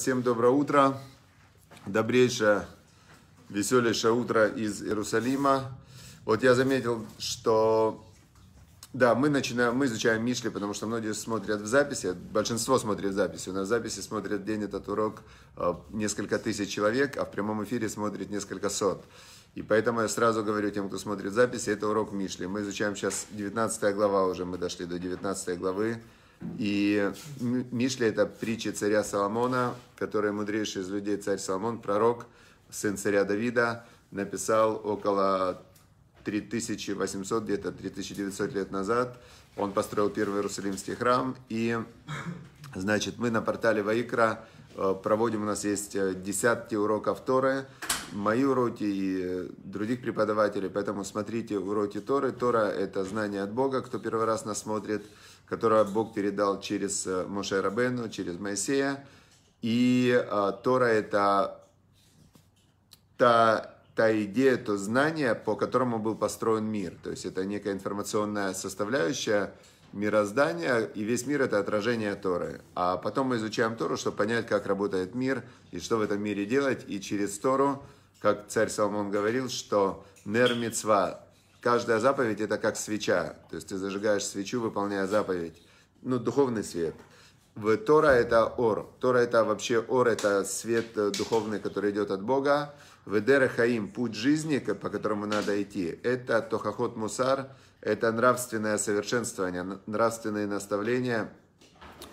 Всем доброе утро. Добрейшее, веселейшее утро из Иерусалима. Вот я заметил, что... Да, мы начинаем, мы изучаем Мишли, потому что многие смотрят в записи, большинство смотрит в записи. У нас в записи смотрят день этот урок э, несколько тысяч человек, а в прямом эфире смотрит несколько сот. И поэтому я сразу говорю тем, кто смотрит записи, это урок Мишли. Мы изучаем сейчас 19 глава уже, мы дошли до 19 главы. И Мишли – это притча царя Соломона, который мудрейший из людей царь Соломон, пророк, сын царя Давида, написал около 3800, где-то 3900 лет назад. Он построил первый Иерусалимский храм. И, значит, мы на портале Ваикра э, проводим, у нас есть э, десятки уроков Торы, мои уроки и других преподавателей. Поэтому смотрите уроки Торы. Тора – это знание от Бога, кто первый раз нас смотрит, которое Бог передал через э, Моше Рабену, через Моисея. И а, Тора – это та, та идея, то знание, по которому был построен мир. То есть это некая информационная составляющая мироздания, и весь мир – это отражение Торы. А потом мы изучаем Тору, чтобы понять, как работает мир, и что в этом мире делать, и через Тору – как царь Соломон говорил, что нер мицва, каждая заповедь это как свеча. То есть ты зажигаешь свечу, выполняя заповедь. Ну, духовный свет. В Тора это ор. Тора это вообще ор, это свет э, духовный, который идет от Бога. В Дера Хаим, путь жизни, по которому надо идти, это Тохахот Мусар, это нравственное совершенствование, нравственные наставления,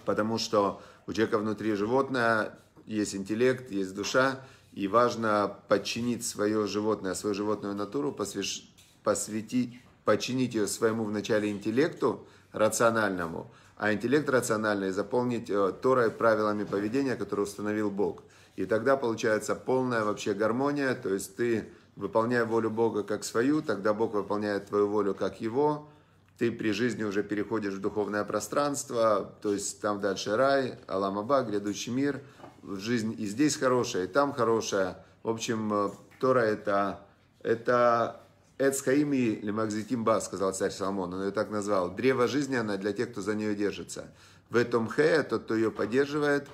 потому что у человека внутри животное, есть интеллект, есть душа, и важно подчинить свое животное, свою животную натуру, посвящ, посвятить, подчинить ее своему вначале интеллекту рациональному, а интеллект рациональный заполнить э, Торой правилами поведения, которые установил Бог. И тогда получается полная вообще гармония, то есть ты, выполняя волю Бога как свою, тогда Бог выполняет твою волю как его, ты при жизни уже переходишь в духовное пространство, то есть там дальше рай, Аламаба, грядущий мир – жизнь и здесь хорошая, и там хорошая. В общем, э, Тора это, это Эцхаими Лемакзитимба, сказал царь Соломон, он ее так назвал. Древо жизни она для тех, кто за нее держится. В этом хе, тот, кто ее поддерживает,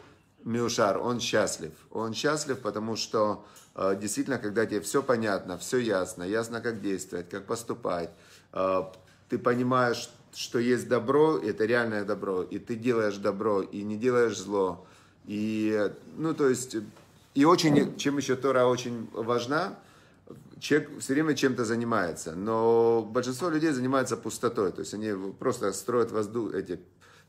Миушар, он счастлив. Он счастлив, потому что э, действительно, когда тебе все понятно, все ясно, ясно, как действовать, как поступать, э, ты понимаешь, что есть добро, это реальное добро, и ты делаешь добро, и не делаешь зло, и, ну, то есть, и очень, чем еще Тора очень важна, человек все время чем-то занимается, но большинство людей занимается пустотой, то есть они просто строят воздух, эти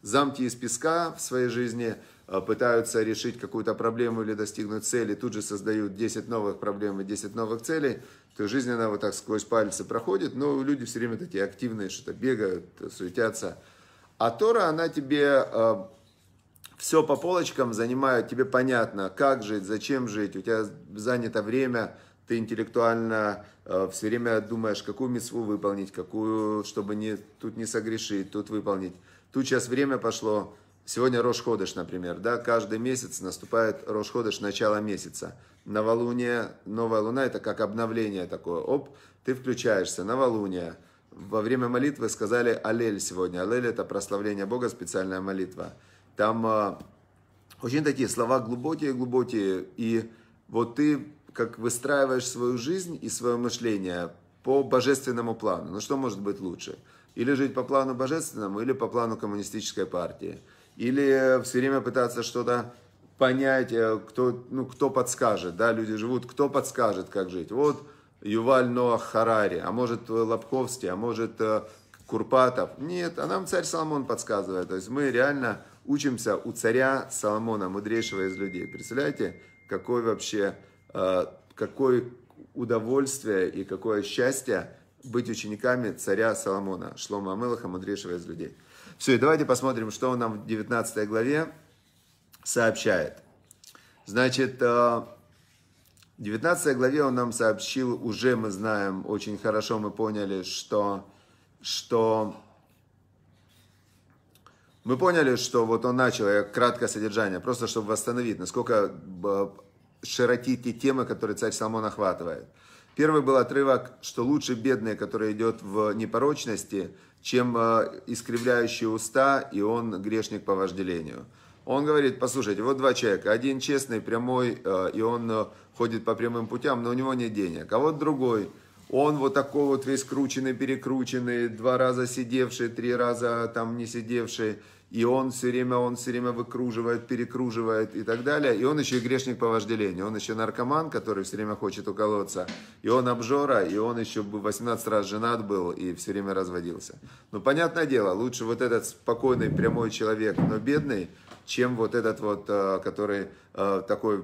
замки из песка в своей жизни, а, пытаются решить какую-то проблему или достигнуть цели, тут же создают 10 новых проблем и 10 новых целей, то жизнь она вот так сквозь пальцы проходит, но люди все время такие активные, что-то бегают, суетятся. А Тора, она тебе а, все по полочкам занимают, тебе понятно, как жить, зачем жить, у тебя занято время, ты интеллектуально э, все время думаешь, какую мисву выполнить, какую, чтобы не, тут не согрешить, тут выполнить. Тут сейчас время пошло, сегодня Рошходыш, например, да, каждый месяц наступает Рошходыш, начало месяца. Новолуние, новая луна, это как обновление такое, оп, ты включаешься, новолуние. Во время молитвы сказали Алель сегодня. Алель это прославление Бога, специальная молитва. Там а, очень такие слова глубокие-глубокие. И вот ты как выстраиваешь свою жизнь и свое мышление по божественному плану. Ну что может быть лучше? Или жить по плану божественному, или по плану коммунистической партии. Или все время пытаться что-то понять, э, кто, ну, кто подскажет. Да, люди живут, кто подскажет, как жить. Вот Юваль Ноах Харари, а может э, Лобковский, а может э, Курпатов. Нет, а нам царь Соломон подсказывает. То есть мы реально учимся у царя Соломона, мудрейшего из людей. Представляете, какое вообще, э, какое удовольствие и какое счастье быть учениками царя Соломона, Шлома Амелаха, мудрейшего из людей. Все, и давайте посмотрим, что он нам в 19 главе сообщает. Значит, э, в 19 главе он нам сообщил, уже мы знаем, очень хорошо мы поняли, что, что мы поняли, что вот он начал, я э, краткое содержание, просто чтобы восстановить, насколько э, широки те темы, которые царь Соломон охватывает. Первый был отрывок, что лучше бедные, которые идет в непорочности, чем э, искривляющие уста, и он грешник по вожделению. Он говорит, послушайте, вот два человека, один честный, прямой, и он ходит по прямым путям, но у него нет денег, а вот другой – он вот такой вот весь крученный, перекрученный, два раза сидевший, три раза там не сидевший, и он все время, он все время выкруживает, перекруживает и так далее. И он еще и грешник по вожделению, он еще наркоман, который все время хочет уколоться, и он обжора, и он еще 18 раз женат был и все время разводился. Ну, понятное дело, лучше вот этот спокойный, прямой человек, но бедный, чем вот этот вот, э, который э, такой,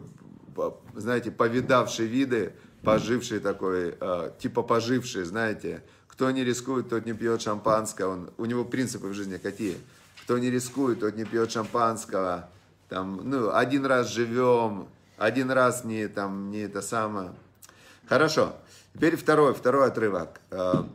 э, знаете, повидавший виды, поживший такой, а, типа поживший, знаете, кто не рискует, тот не пьет шампанского он, у него принципы в жизни какие? Кто не рискует, тот не пьет шампанского, там, ну, один раз живем, один раз не, там, не это самое. Хорошо, теперь второй, второй отрывок. А,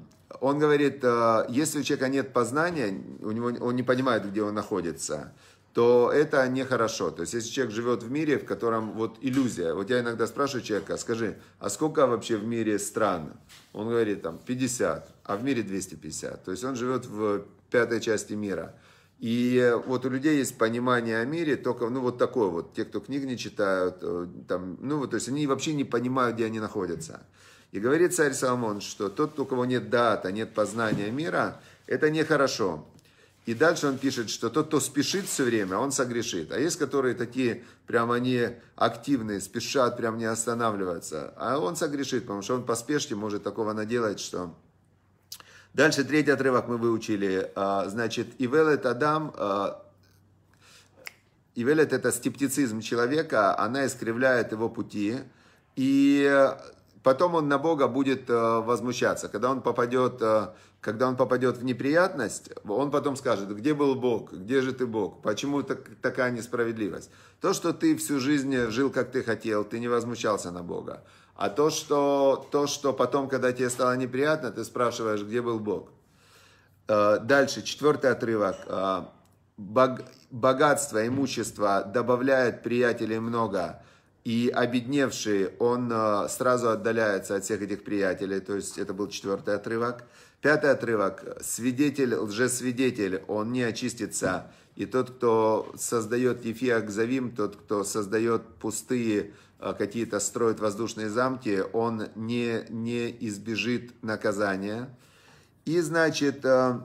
он говорит, а, если у человека нет познания, у него, он не понимает, где он находится, то это нехорошо. То есть, если человек живет в мире, в котором вот иллюзия. Вот я иногда спрашиваю человека, «А скажи, а сколько вообще в мире стран? Он говорит, там, 50, а в мире 250. То есть, он живет в пятой части мира. И вот у людей есть понимание о мире, только, ну, вот такое вот. Те, кто книг не читают, э, там, ну, вот, то есть, они вообще не понимают, где они находятся. И говорит царь Соломон, что тот, у кого нет дата, нет познания мира, это нехорошо. И дальше он пишет, что тот, кто спешит все время, он согрешит. А есть, которые такие, прям они активные, спешат, прям не останавливаются. А он согрешит, потому что он по спешке может такого наделать, что... Дальше третий отрывок мы выучили. А, значит, Ивелет Адам... А, Ивелет – это скептицизм человека, она искривляет его пути. И потом он на Бога будет э, возмущаться. Когда он попадет, э, когда он попадет в неприятность, он потом скажет, где был Бог, где же ты Бог, почему так, такая несправедливость. То, что ты всю жизнь жил, как ты хотел, ты не возмущался на Бога. А то, что, то, что потом, когда тебе стало неприятно, ты спрашиваешь, где был Бог. Э, дальше, четвертый отрывок. Богатство, имущество добавляет приятелей много, и обедневший, он э, сразу отдаляется от всех этих приятелей, то есть это был четвертый отрывок. Пятый отрывок. Свидетель, лжесвидетель, он не очистится. И тот, кто создает Ефиак Завим, тот, кто создает пустые э, какие-то, строит воздушные замки, он не, не избежит наказания. И, значит, э,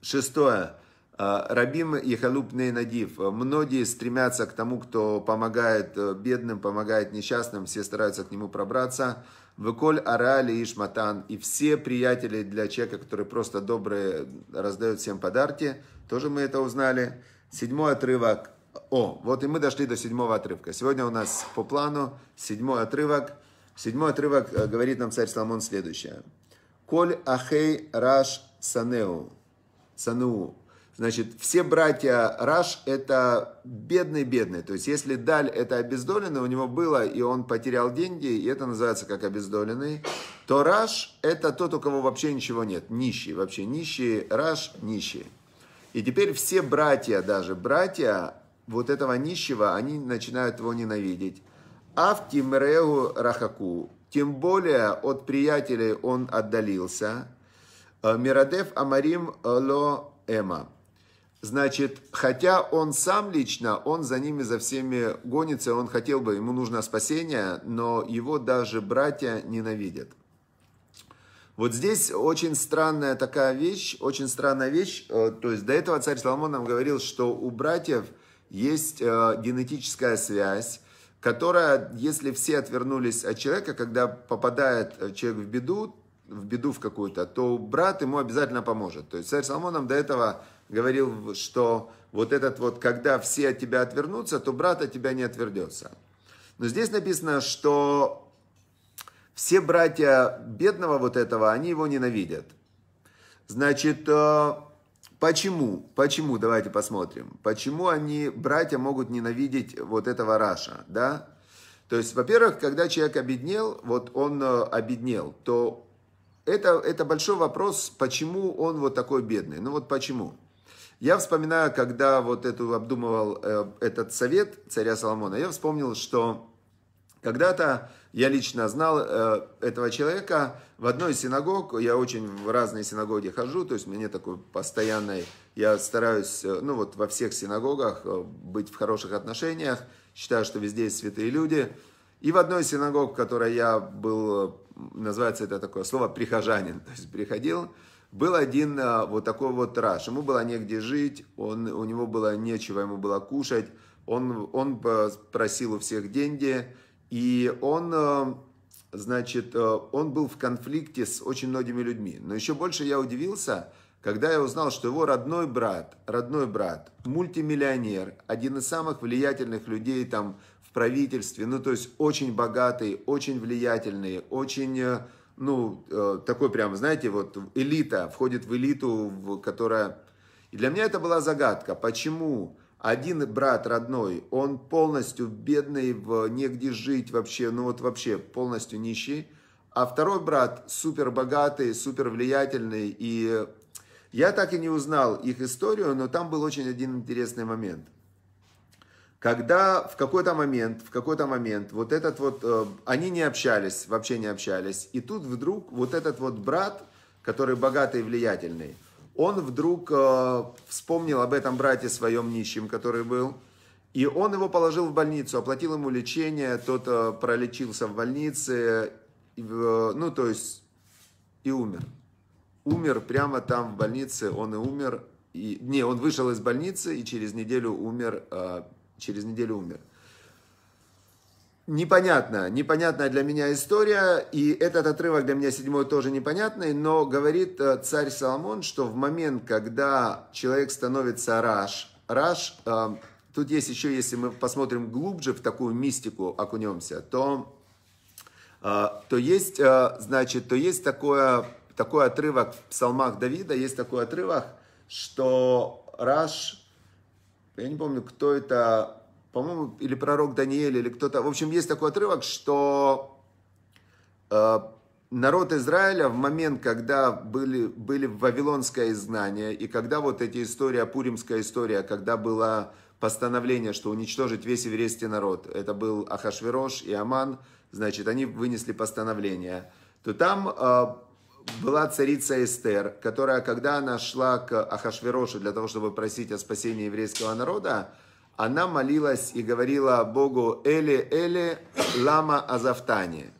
шестое. А, Рабим и Халуб Нейнадив. Многие стремятся к тому, кто помогает э, бедным, помогает несчастным, все стараются к нему пробраться. Выколь Арали ишматан И все приятели для человека, который просто добрые, раздают всем подарки. Тоже мы это узнали. Седьмой отрывок. О, вот и мы дошли до седьмого отрывка. Сегодня у нас по плану седьмой отрывок. Седьмой отрывок э, говорит нам царь Соломон следующее. Коль Ахей Раш Санеу. сануу Значит, все братья Раш это бедные-бедные. То есть, если Даль это обездоленный, у него было, и он потерял деньги, и это называется как обездоленный, то Раш это тот, у кого вообще ничего нет. Нищий, вообще нищий, Раш нищий. И теперь все братья, даже братья вот этого нищего, они начинают его ненавидеть. А в Тимреу Рахаку, тем более от приятелей он отдалился. Э, Мирадев Амарим Ло Эма. Значит, хотя он сам лично, он за ними, за всеми гонится, он хотел бы, ему нужно спасение, но его даже братья ненавидят. Вот здесь очень странная такая вещь, очень странная вещь. Э, то есть до этого царь Соломон нам говорил, что у братьев есть э, генетическая связь, которая, если все отвернулись от человека, когда попадает э, человек в беду, в беду в какую-то, то брат ему обязательно поможет. То есть царь Соломон нам до этого говорил, что вот этот вот, когда все от тебя отвернутся, то брат от тебя не отвернется. Но здесь написано, что все братья бедного вот этого, они его ненавидят. Значит, э, почему? Почему? Давайте посмотрим. Почему они, братья, могут ненавидеть вот этого Раша, да? То есть, во-первых, когда человек обеднел, вот он э, обеднел, то это, это большой вопрос, почему он вот такой бедный. Ну вот почему? Я вспоминаю, когда вот эту обдумывал э, этот совет царя Соломона, я вспомнил, что когда-то я лично знал э, этого человека в одной из синагог. Я очень в разные синагоги хожу, то есть мне такой постоянный. Я стараюсь, э, ну вот во всех синагогах э, быть в хороших отношениях. Считаю, что везде есть святые люди. И в одной из синагог, в которой я был, э, называется это такое слово прихожанин, то есть приходил. Был один а, вот такой вот Раш, ему было негде жить, он, у него было нечего, ему было кушать, он, он э, просил у всех деньги, и он, э, значит, э, он был в конфликте с очень многими людьми. Но еще больше я удивился, когда я узнал, что его родной брат, родной брат, мультимиллионер, один из самых влиятельных людей там в правительстве, ну то есть очень богатый, очень влиятельный, очень ну, э, такой прям, знаете, вот элита, входит в элиту, в, которая... И для меня это была загадка, почему один брат родной, он полностью бедный, в негде жить вообще, ну вот вообще полностью нищий, а второй брат супер богатый, супер влиятельный, и я так и не узнал их историю, но там был очень один интересный момент – когда в какой-то момент, в какой-то момент вот этот вот, э, они не общались, вообще не общались, и тут вдруг вот этот вот брат, который богатый и влиятельный, он вдруг э, вспомнил об этом брате своем нищем, который был, и он его положил в больницу, оплатил ему лечение, тот э, пролечился в больнице, э, ну то есть и умер. Умер прямо там в больнице, он и умер. И, не, он вышел из больницы и через неделю умер э, через неделю умер. Непонятно, непонятная для меня история, и этот отрывок для меня седьмой тоже непонятный, но говорит э, царь Соломон, что в момент, когда человек становится раш, раш, э, тут есть еще, если мы посмотрим глубже в такую мистику окунемся, то, э, то есть, э, значит, то есть такое, такой отрывок в псалмах Давида, есть такой отрывок, что раш я не помню, кто это, по-моему, или пророк Даниэль, или кто-то. В общем, есть такой отрывок, что э, народ Израиля в момент, когда были, были в Вавилонское изгнание, и когда вот эти история, Пуримская история, когда было постановление, что уничтожить весь еврейский народ, это был Ахашверош и Аман, значит, они вынесли постановление, то там э, была царица Эстер, которая, когда она шла к Ахашверошу для того, чтобы просить о спасении еврейского народа, она молилась и говорила Богу «Эле, Эле, лама азафтани».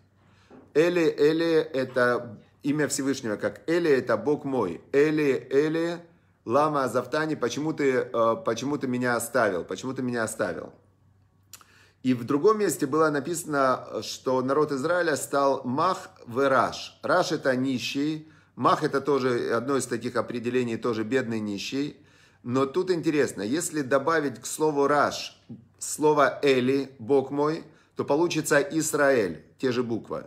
«Эле, Эле» – это имя Всевышнего, как «Эле» – это «Бог мой». «Эле, Эле, лама азафтани», почему ты, э, почему ты меня оставил, почему ты меня оставил. И в другом месте было написано, что народ Израиля стал мах в раш. Раш это нищий, мах это тоже одно из таких определений, тоже бедный нищий. Но тут интересно, если добавить к слову раш слово Эли, Бог мой, то получится Израиль, те же буквы.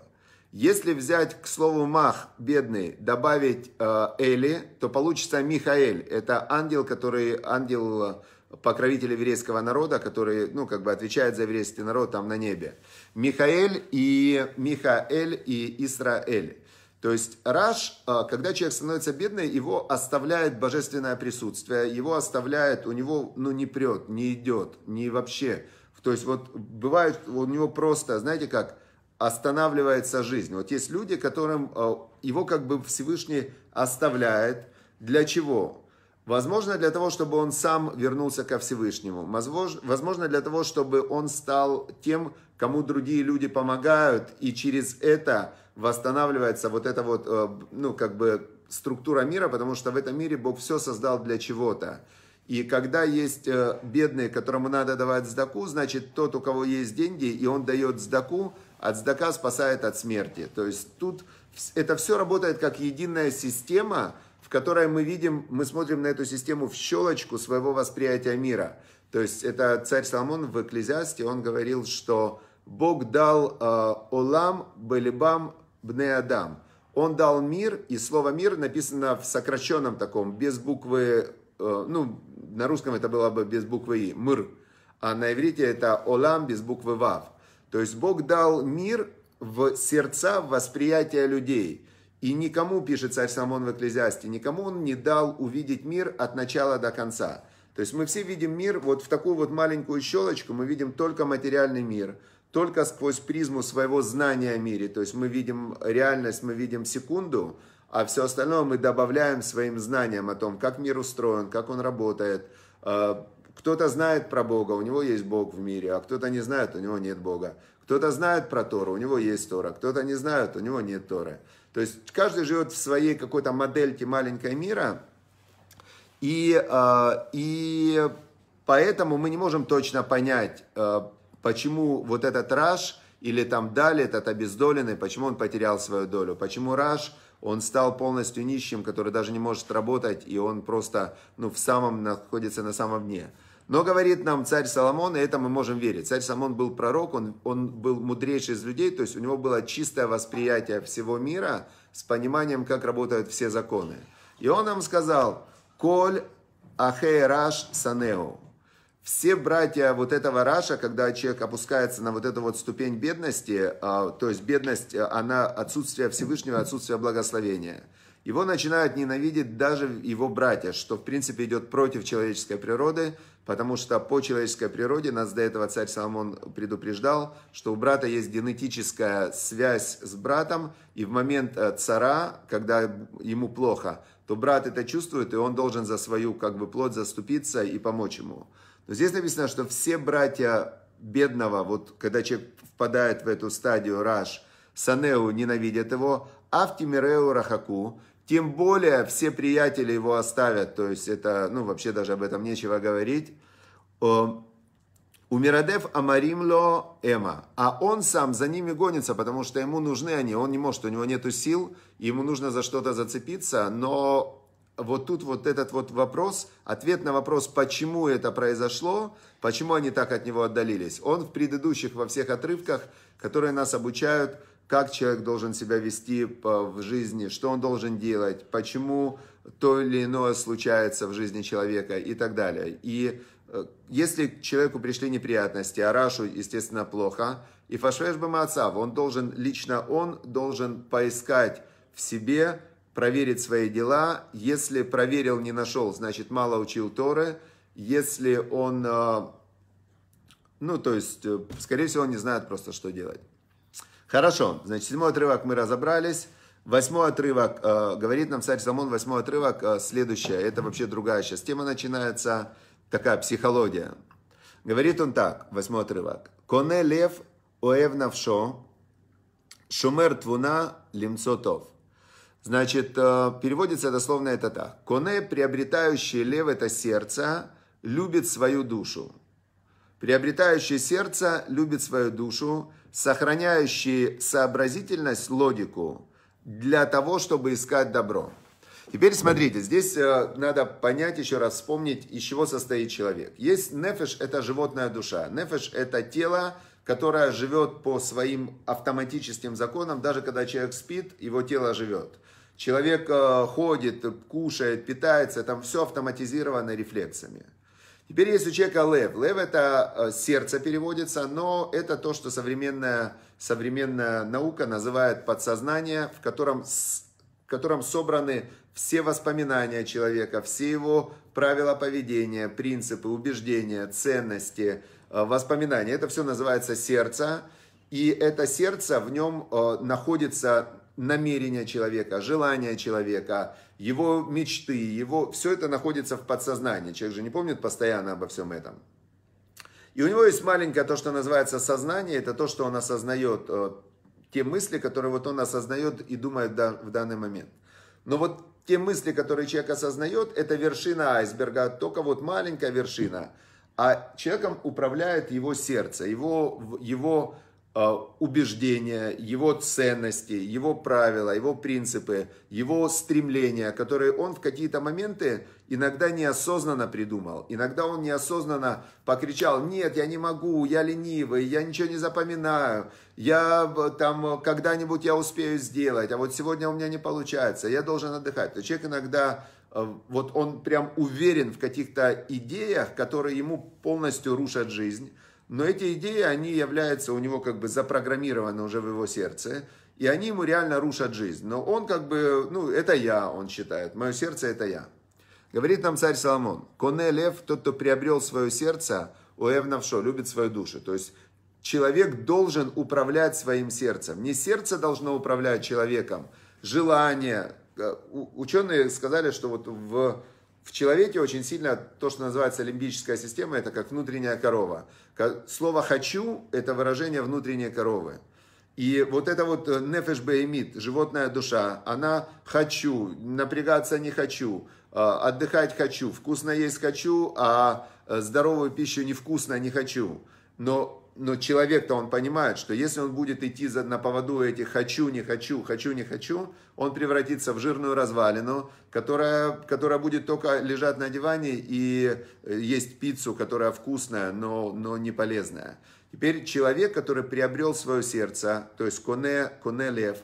Если взять к слову мах, бедный, добавить э, Эли, то получится Михаэль. Это ангел, который ангел покровитель еврейского народа, который, ну, как бы отвечает за еврейский народ там на небе. Михаэль и Михаэль и Исраэль. То есть Раш, а, когда человек становится бедным, его оставляет божественное присутствие, его оставляет, у него, ну, не прет, не идет, не вообще. То есть вот бывает у него просто, знаете как, останавливается жизнь. Вот есть люди, которым а, его как бы Всевышний оставляет. Для чего? Возможно, для того, чтобы он сам вернулся ко Всевышнему. Возможно, для того, чтобы он стал тем, кому другие люди помогают, и через это восстанавливается вот эта вот, э, ну, как бы структура мира, потому что в этом мире Бог все создал для чего-то. И когда есть э, бедные, которому надо давать сдаку, значит, тот, у кого есть деньги, и он дает сдаку, от сдака спасает от смерти. То есть тут это все работает как единая система – в которой мы видим, мы смотрим на эту систему в щелочку своего восприятия мира. То есть это царь Соломон в Экклезиасте, он говорил, что Бог дал э, Олам, Белебам, Бнеадам. Он дал мир, и слово мир написано в сокращенном таком, без буквы, э, ну, на русском это было бы без буквы И, мир, а на иврите это Олам без буквы Вав. То есть Бог дал мир в сердца, в восприятие людей – и никому, пишет царь Самон в Экклезиасте, никому он не дал увидеть мир от начала до конца. То есть мы все видим мир вот в такую вот маленькую щелочку, мы видим только материальный мир, только сквозь призму своего знания о мире. То есть мы видим реальность, мы видим секунду, а все остальное мы добавляем своим знаниям о том, как мир устроен, как он работает. А, кто-то знает про Бога, у него есть Бог в мире, а кто-то не знает, у него нет Бога. Кто-то знает про Тору, у него есть Тора, кто-то не знает, у него нет Торы. То есть каждый живет в своей какой-то модельке маленькой мира, и, а, и поэтому мы не можем точно понять, а, почему вот этот раш или там Дали, этот обездоленный, почему он потерял свою долю, почему раш он стал полностью нищим, который даже не может работать, и он просто ну, в самом находится на самом дне. Но, говорит нам царь Соломон, и это мы можем верить. Царь Соломон был пророк, он, он был мудрейший из людей, то есть у него было чистое восприятие всего мира с пониманием, как работают все законы. И он нам сказал, «Коль раш санеу». Все братья вот этого Раша, когда человек опускается на вот эту вот ступень бедности, а, то есть бедность, э, она отсутствие Всевышнего, отсутствие благословения – его начинают ненавидеть даже его братья, что в принципе идет против человеческой природы, потому что по человеческой природе нас до этого царь Соломон предупреждал, что у брата есть генетическая связь с братом, и в момент э, цара, когда ему плохо, то брат это чувствует, и он должен за свою как бы плод заступиться и помочь ему. Но здесь написано, что все братья бедного, вот когда человек впадает в эту стадию раш, Санеу ненавидят его, а в Тимиреу Рахаку, тем более все приятели его оставят, то есть это, ну вообще даже об этом нечего говорить. Э, Умирадев Амаримло Эма. А он сам за ними гонится, потому что ему нужны они. Он не может, у него нету сил, ему нужно за что-то зацепиться. Но вот тут вот этот вот вопрос, ответ на вопрос, почему это произошло, почему они так от него отдалились. Он в предыдущих во всех отрывках, которые нас обучают, как человек должен себя вести в жизни, что он должен делать, почему то или иное случается в жизни человека и так далее. И э, если к человеку пришли неприятности, а Рашу, естественно, плохо, и Фашвеш Бамацав, он должен, лично он должен поискать в себе, проверить свои дела. Если проверил, не нашел, значит, мало учил Торы. Если он, э, ну, то есть, э, скорее всего, он не знает просто, что делать. Хорошо, значит, седьмой отрывок мы разобрались. Восьмой отрывок, э, говорит нам царь Соломон, восьмой отрывок, э, следующее, это вообще другая сейчас тема начинается, такая психология. Говорит он так, восьмой отрывок. «Коне лев оев навшо, шумер твуна лимцотов». Значит, э, переводится дословно это так. «Коне, приобретающий лев, это сердце, любит свою душу». Приобретающий сердце любит свою душу, сохраняющий сообразительность, логику для того, чтобы искать добро. Теперь смотрите, здесь э, надо понять, еще раз вспомнить, из чего состоит человек. Есть нефеш – это животная душа. Нефеш – это тело, которое живет по своим автоматическим законам. Даже когда человек спит, его тело живет. Человек э, ходит, кушает, питается, там все автоматизировано рефлексами – Теперь есть у человека лев. Лев это э, сердце переводится, но это то, что современная, современная наука называет подсознание, в котором, в котором собраны все воспоминания человека, все его правила поведения, принципы, убеждения, ценности, э, воспоминания. Это все называется сердце. И это сердце, в нем э, находится намерение человека, желание человека, его мечты, его... Все это находится в подсознании. Человек же не помнит постоянно обо всем этом. И у него есть маленькое то, что называется сознание. Это то, что он осознает, э, те мысли, которые вот он осознает и думает в данный момент. Но вот те мысли, которые человек осознает, это вершина айсберга, только вот маленькая вершина. А человеком управляет его сердце, его, его Э, убеждения, его ценности, его правила, его принципы, его стремления, которые он в какие-то моменты иногда неосознанно придумал. Иногда он неосознанно покричал, нет, я не могу, я ленивый, я ничего не запоминаю, я э, там э, когда-нибудь я успею сделать, а вот сегодня у меня не получается, я должен отдыхать. То человек иногда вот он прям уверен в каких-то идеях, которые ему полностью рушат жизнь но эти идеи, они являются у него как бы запрограммированы уже в его сердце, и они ему реально рушат жизнь. Но он как бы, ну, это я, он считает, мое сердце это я. Говорит нам царь Соломон, коне лев, тот, кто приобрел свое сердце, уэв навшо, любит свою душу. То есть человек должен управлять своим сердцем. Не сердце должно управлять человеком, желание. Э, Ученые сказали, что вот в в человеке очень сильно то, что называется лимбическая система, это как внутренняя корова. Слово «хочу» – это выражение внутренней коровы. И вот это вот э, нефеш беймит, животная душа, она «хочу», напрягаться не хочу, «э, отдыхать хочу, вкусно есть хочу, а э, здоровую пищу невкусно не хочу. Но но человек-то он понимает, что если он будет идти за, на поводу этих «хочу, не хочу, хочу, не хочу», он превратится в жирную развалину, которая, которая будет только лежать на диване и э, есть пиццу, которая вкусная, но, но не полезная. Теперь человек, который приобрел свое сердце, то есть коне, коне лев,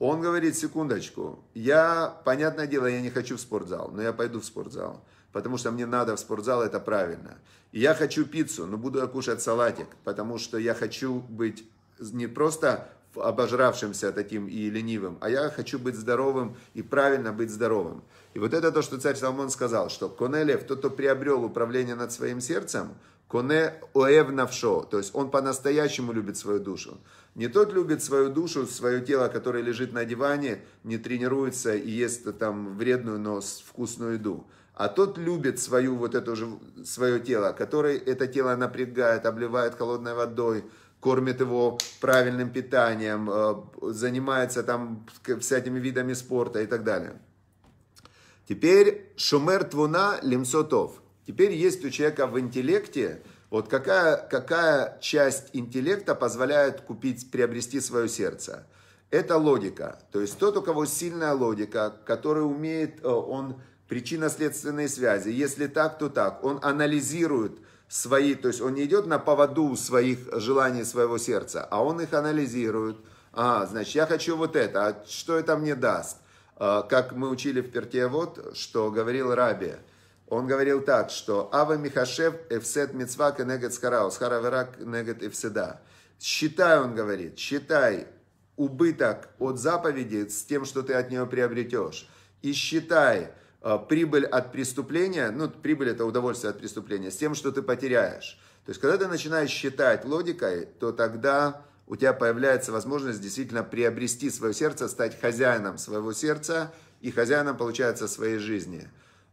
он говорит, секундочку, я, понятное дело, я не хочу в спортзал, но я пойду в спортзал потому что мне надо в спортзал, это правильно. я хочу пиццу, но буду кушать салатик, потому что я хочу быть не просто обожравшимся таким и ленивым, а я хочу быть здоровым и правильно быть здоровым. И вот это то, что царь Соломон сказал, что Конелев, тот, кто приобрел управление над своим сердцем, Коне оэв навшо, то есть он по-настоящему любит свою душу. Не тот любит свою душу, свое тело, которое лежит на диване, не тренируется и ест там вредную, но вкусную еду. А тот любит свою вот это же, свое тело, который это тело напрягает, обливает холодной водой, кормит его правильным питанием, э, занимается там всякими видами спорта и так далее. Теперь шумер твуна лимсотов. Теперь есть у человека в интеллекте, вот какая, какая часть интеллекта позволяет купить, приобрести свое сердце. Это логика. То есть тот, у кого сильная логика, который умеет, э, он причинно-следственные связи. Если так, то так. Он анализирует свои, то есть он не идет на поводу своих желаний своего сердца, а он их анализирует. А, значит, я хочу вот это, а что это мне даст? А, как мы учили в перте, вот, что говорил Раби. Он говорил так, что «Ава Михашев эфсет мецва кенегет скараус, хараверак негет эфседа». Считай, он говорит, считай убыток от заповеди с тем, что ты от нее приобретешь. И считай Э, прибыль от преступления, ну, прибыль это удовольствие от преступления, с тем, что ты потеряешь. То есть, когда ты начинаешь считать логикой, то тогда у тебя появляется возможность действительно приобрести свое сердце, стать хозяином своего сердца и хозяином, получается, своей жизни.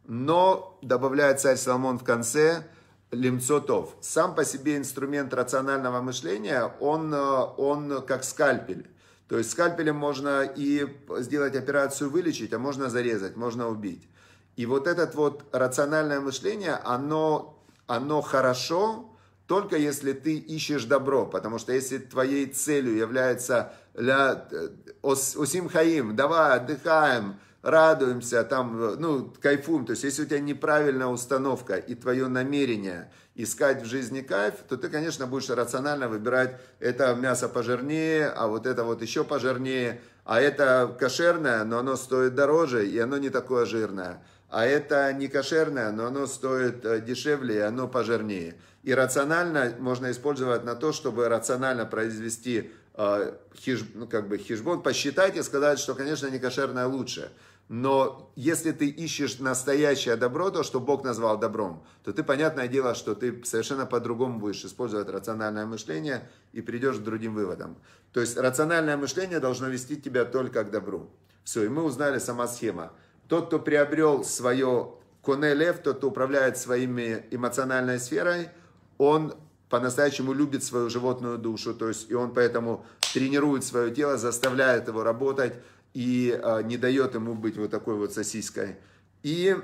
Но, добавляет царь Соломон в конце, лимцотов. Сам по себе инструмент рационального мышления, он, э, он как скальпель. То есть скальпелем можно и сделать операцию вылечить, а можно зарезать, можно убить. И вот это вот рациональное мышление, оно, оно хорошо, только если ты ищешь добро, потому что если твоей целью является ля, э, ос, осим хаим, давай отдыхаем, радуемся, там, ну, кайфуем, то есть если у тебя неправильная установка и твое намерение искать в жизни кайф, то ты, конечно, будешь рационально выбирать это мясо пожирнее, а вот это вот еще пожирнее, а это кошерное, но оно стоит дороже, и оно не такое жирное а это не кошерное, но оно стоит э, дешевле и оно пожирнее. И рационально можно использовать на то, чтобы рационально произвести э, хиж, ну, как бы хижбон, посчитать и сказать, что, конечно, не кошерное лучше. Но если ты ищешь настоящее добро, то, что Бог назвал добром, то ты, понятное дело, что ты совершенно по-другому будешь использовать рациональное мышление и придешь к другим выводам. То есть рациональное мышление должно вести тебя только к добру. Все, и мы узнали сама схема. Тот, кто приобрел свое коне лев, тот, кто управляет своими эмоциональной сферой, он по-настоящему любит свою животную душу, то есть и он поэтому тренирует свое тело, заставляет его работать и э, не дает ему быть вот такой вот сосиской. И,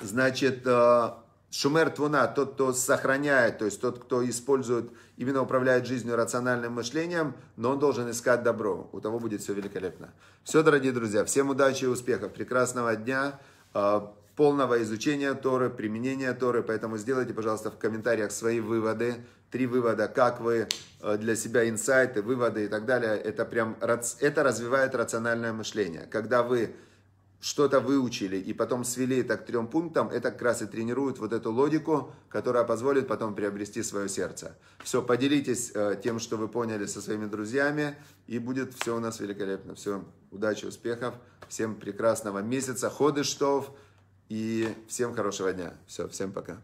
значит, э, Шумер Твуна, тот, кто сохраняет, то есть тот, кто использует, именно управляет жизнью рациональным мышлением, но он должен искать добро. У того будет все великолепно. Все, дорогие друзья, всем удачи и успехов, прекрасного дня, а, полного изучения Торы, применения Торы. Поэтому сделайте, пожалуйста, в комментариях свои выводы, три вывода, как вы э, для себя инсайты, выводы и так далее. Это прям, это развивает рациональное мышление. Когда вы что-то выучили и потом свели это к трем пунктам, это как раз и тренирует вот эту логику, которая позволит потом приобрести свое сердце. Все, поделитесь э, тем, что вы поняли со своими друзьями, и будет все у нас великолепно. Все, удачи, успехов, всем прекрасного месяца, ходы штов, и всем хорошего дня. Все, всем пока.